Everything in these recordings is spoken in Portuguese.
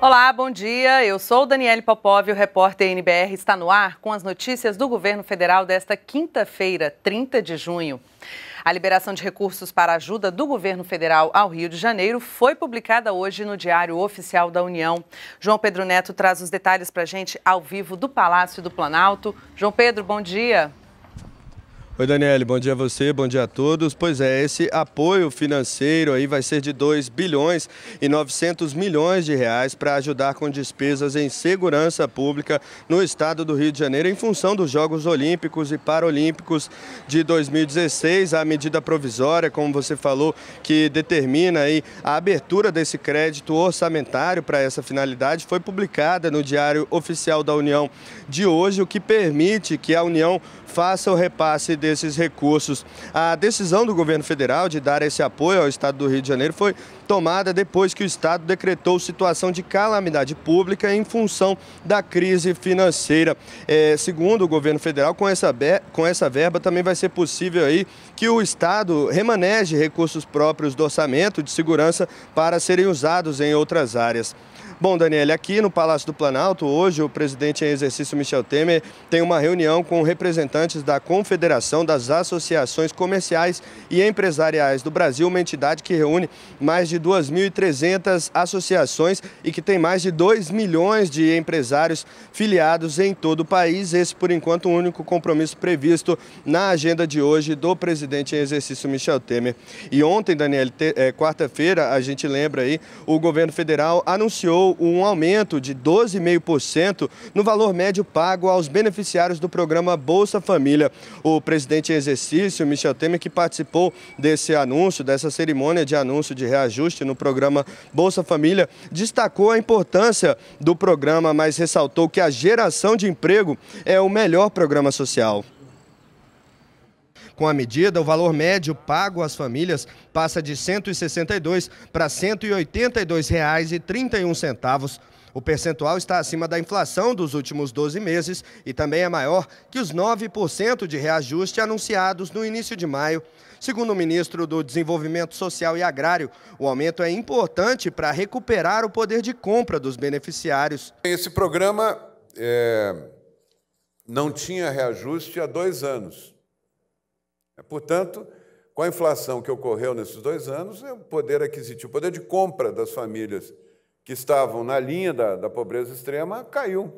Olá, bom dia. Eu sou Daniele Popov, o repórter NBR está no ar com as notícias do governo federal desta quinta-feira, 30 de junho. A liberação de recursos para ajuda do governo federal ao Rio de Janeiro foi publicada hoje no Diário Oficial da União. João Pedro Neto traz os detalhes para a gente ao vivo do Palácio do Planalto. João Pedro, bom dia. Oi, Daniele, bom dia a você, bom dia a todos. Pois é, esse apoio financeiro aí vai ser de 2 bilhões e 900 milhões de reais para ajudar com despesas em segurança pública no estado do Rio de Janeiro em função dos Jogos Olímpicos e Paralímpicos de 2016. A medida provisória, como você falou, que determina aí a abertura desse crédito orçamentário para essa finalidade foi publicada no Diário Oficial da União de hoje, o que permite que a União faça o repasse desses recursos. A decisão do governo federal de dar esse apoio ao estado do Rio de Janeiro foi tomada depois que o Estado decretou situação de calamidade pública em função da crise financeira. É, segundo o governo federal, com essa, com essa verba também vai ser possível aí que o Estado remaneje recursos próprios do orçamento de segurança para serem usados em outras áreas. Bom, Daniel, aqui no Palácio do Planalto, hoje o presidente em exercício Michel Temer tem uma reunião com representantes da Confederação das Associações Comerciais e Empresariais do Brasil, uma entidade que reúne mais de de 2.300 associações e que tem mais de 2 milhões de empresários filiados em todo o país. Esse, por enquanto, o único compromisso previsto na agenda de hoje do presidente em exercício Michel Temer. E ontem, Daniel, é, quarta-feira, a gente lembra aí, o governo federal anunciou um aumento de 12,5% no valor médio pago aos beneficiários do programa Bolsa Família. O presidente em exercício, Michel Temer, que participou desse anúncio, dessa cerimônia de anúncio de reajuste, Reajuste no programa Bolsa Família, destacou a importância do programa, mas ressaltou que a geração de emprego é o melhor programa social. Com a medida, o valor médio pago às famílias passa de R$ 162 para R$ 182,31 o percentual está acima da inflação dos últimos 12 meses e também é maior que os 9% de reajuste anunciados no início de maio. Segundo o ministro do Desenvolvimento Social e Agrário, o aumento é importante para recuperar o poder de compra dos beneficiários. Esse programa é, não tinha reajuste há dois anos. É, portanto, com a inflação que ocorreu nesses dois anos, é o poder aquisitivo, o poder de compra das famílias que estavam na linha da, da pobreza extrema caiu.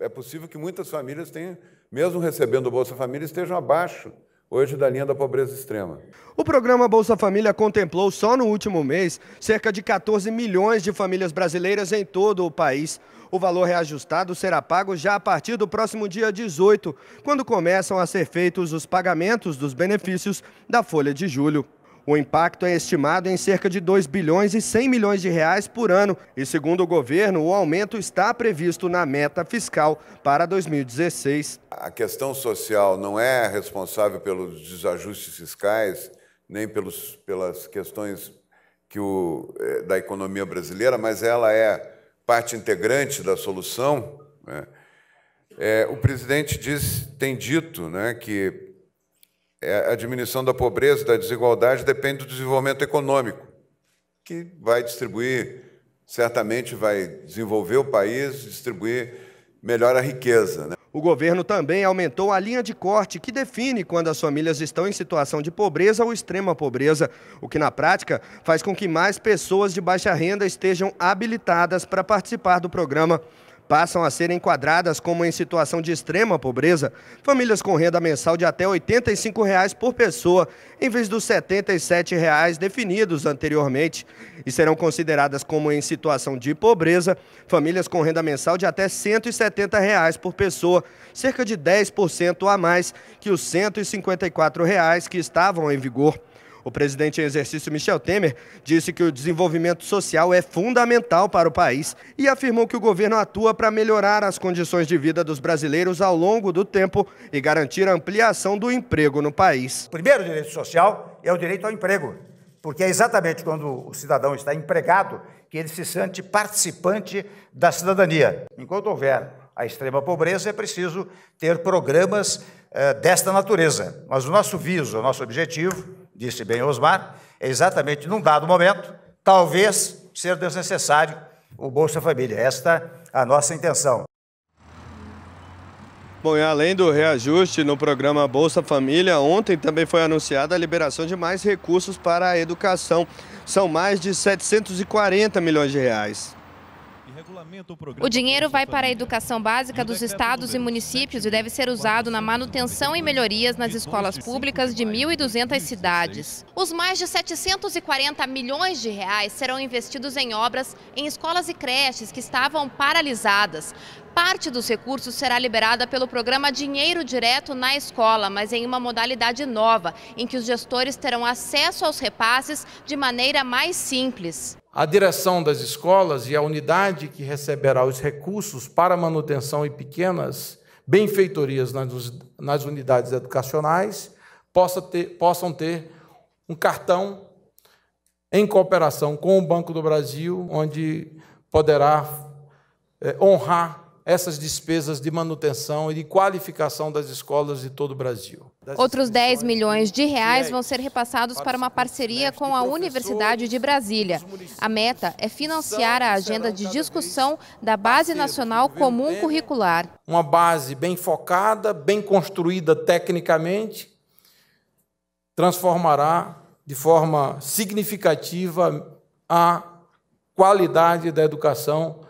É possível que muitas famílias tenham, mesmo recebendo o Bolsa Família, estejam abaixo hoje da linha da pobreza extrema. O programa Bolsa Família contemplou só no último mês cerca de 14 milhões de famílias brasileiras em todo o país. O valor reajustado será pago já a partir do próximo dia 18, quando começam a ser feitos os pagamentos dos benefícios da folha de julho. O impacto é estimado em cerca de 2 bilhões e 100 milhões de reais por ano e, segundo o governo, o aumento está previsto na meta fiscal para 2016. A questão social não é responsável pelos desajustes fiscais nem pelos, pelas questões que o, eh, da economia brasileira, mas ela é parte integrante da solução. Né? É, o presidente diz, tem dito né, que é a diminuição da pobreza, da desigualdade, depende do desenvolvimento econômico, que vai distribuir, certamente vai desenvolver o país, distribuir melhor a riqueza. Né? O governo também aumentou a linha de corte que define quando as famílias estão em situação de pobreza ou extrema pobreza, o que na prática faz com que mais pessoas de baixa renda estejam habilitadas para participar do programa passam a ser enquadradas como em situação de extrema pobreza famílias com renda mensal de até R$ 85,00 por pessoa, em vez dos R$ 77,00 definidos anteriormente, e serão consideradas como em situação de pobreza famílias com renda mensal de até R$ 170,00 por pessoa, cerca de 10% a mais que os R$ 154,00 que estavam em vigor. O presidente em exercício Michel Temer disse que o desenvolvimento social é fundamental para o país e afirmou que o governo atua para melhorar as condições de vida dos brasileiros ao longo do tempo e garantir a ampliação do emprego no país. O primeiro direito social é o direito ao emprego, porque é exatamente quando o cidadão está empregado que ele se sente participante da cidadania. Enquanto houver a extrema pobreza, é preciso ter programas eh, desta natureza. Mas o nosso viso, o nosso objetivo disse bem Osmar, é exatamente num dado momento, talvez ser desnecessário o Bolsa Família. Esta é a nossa intenção. Bom, e além do reajuste no programa Bolsa Família, ontem também foi anunciada a liberação de mais recursos para a educação. São mais de 740 milhões de reais. O dinheiro vai para a educação básica dos estados e municípios e deve ser usado na manutenção e melhorias nas escolas públicas de 1.200 cidades. Os mais de 740 milhões de reais serão investidos em obras em escolas e creches que estavam paralisadas. Parte dos recursos será liberada pelo programa Dinheiro Direto na Escola, mas em uma modalidade nova, em que os gestores terão acesso aos repasses de maneira mais simples. A direção das escolas e a unidade que receberá os recursos para manutenção e pequenas benfeitorias nas, unidades educacionais possa ter, possam ter um cartão em cooperação com o Banco do Brasil, onde poderá eh, honrar essas despesas de manutenção e de qualificação das escolas de todo o Brasil. Outros 10 milhões de reais vão ser repassados para uma parceria com a Universidade de Brasília. A meta é financiar a agenda de discussão da Base Nacional Comum Curricular. Uma base bem focada, bem construída tecnicamente, transformará de forma significativa a qualidade da educação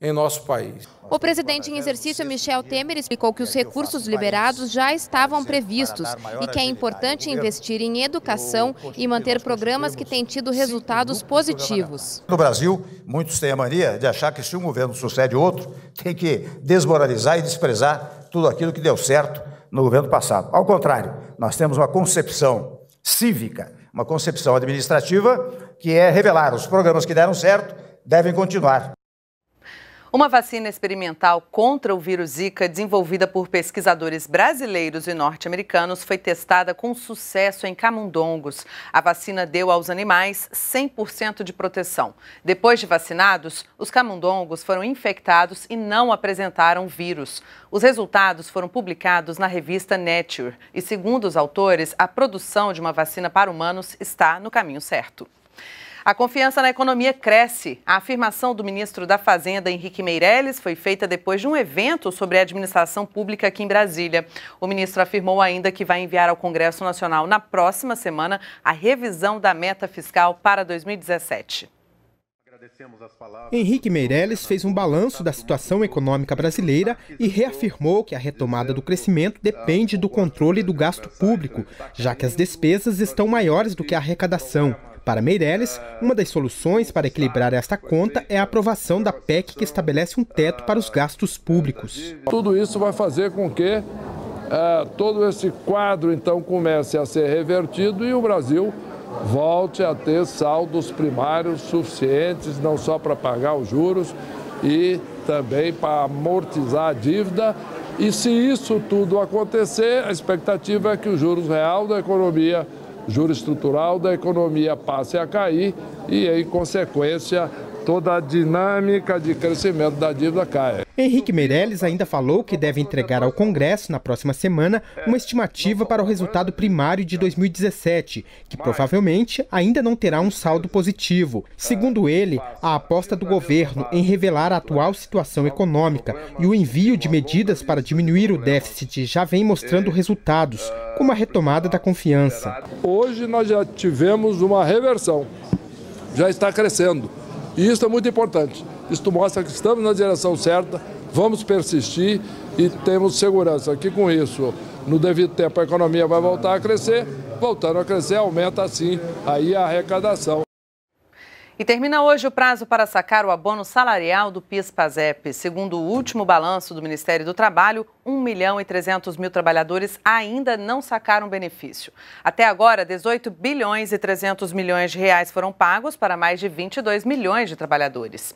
em nosso país. O presidente em exercício Michel Temer explicou que os recursos liberados já estavam previstos e que é importante investir em educação e manter programas que têm tido resultados positivos. No Brasil, muitos têm a mania de achar que se um governo sucede outro, tem que desmoralizar e desprezar tudo aquilo que deu certo no governo passado. Ao contrário, nós temos uma concepção cívica, uma concepção administrativa que é revelar os programas que deram certo devem continuar. Uma vacina experimental contra o vírus Zika, desenvolvida por pesquisadores brasileiros e norte-americanos, foi testada com sucesso em camundongos. A vacina deu aos animais 100% de proteção. Depois de vacinados, os camundongos foram infectados e não apresentaram vírus. Os resultados foram publicados na revista Nature e, segundo os autores, a produção de uma vacina para humanos está no caminho certo. A confiança na economia cresce. A afirmação do ministro da Fazenda, Henrique Meirelles, foi feita depois de um evento sobre a administração pública aqui em Brasília. O ministro afirmou ainda que vai enviar ao Congresso Nacional na próxima semana a revisão da meta fiscal para 2017. Henrique Meirelles fez um balanço da situação econômica brasileira e reafirmou que a retomada do crescimento depende do controle do gasto público, já que as despesas estão maiores do que a arrecadação. Para Meirelles, uma das soluções para equilibrar esta conta é a aprovação da PEC que estabelece um teto para os gastos públicos. Tudo isso vai fazer com que uh, todo esse quadro então comece a ser revertido e o Brasil volte a ter saldos primários suficientes, não só para pagar os juros e também para amortizar a dívida. E se isso tudo acontecer, a expectativa é que o juros real da economia juro estrutural da economia passe a cair e, em consequência, toda a dinâmica de crescimento da dívida caia. Henrique Meirelles ainda falou que deve entregar ao Congresso, na próxima semana, é, uma estimativa para o resultado primário de 2017, que provavelmente ainda não terá um saldo é, positivo. É, Segundo ele, a aposta do governo em revelar a atual situação econômica e o envio de medidas para diminuir o déficit já vem mostrando resultados, como a retomada da confiança. Hoje nós já tivemos uma reversão, já está crescendo. E isso é muito importante. Isto mostra que estamos na direção certa, vamos persistir e temos segurança que com isso, no devido tempo, a economia vai voltar a crescer, voltando a crescer, aumenta assim aí a arrecadação. E termina hoje o prazo para sacar o abono salarial do PIS-PASEP. Segundo o último balanço do Ministério do Trabalho, 1 milhão e 300 mil trabalhadores ainda não sacaram benefício. Até agora, 18 bilhões e 300 milhões de reais foram pagos para mais de 22 milhões de trabalhadores.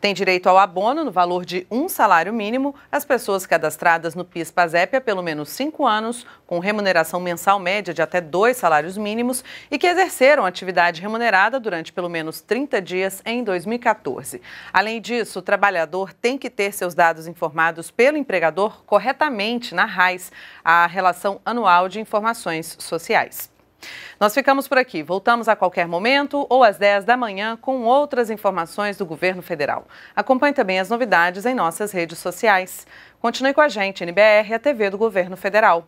Tem direito ao abono no valor de um salário mínimo as pessoas cadastradas no PIS/PASEP há pelo menos cinco anos, com remuneração mensal média de até dois salários mínimos e que exerceram atividade remunerada durante pelo menos 30 dias em 2014. Além disso, o trabalhador tem que ter seus dados informados pelo empregador correto corretamente na RAIS, a Relação Anual de Informações Sociais. Nós ficamos por aqui. Voltamos a qualquer momento ou às 10 da manhã com outras informações do governo federal. Acompanhe também as novidades em nossas redes sociais. Continue com a gente, NBR, a TV do Governo Federal.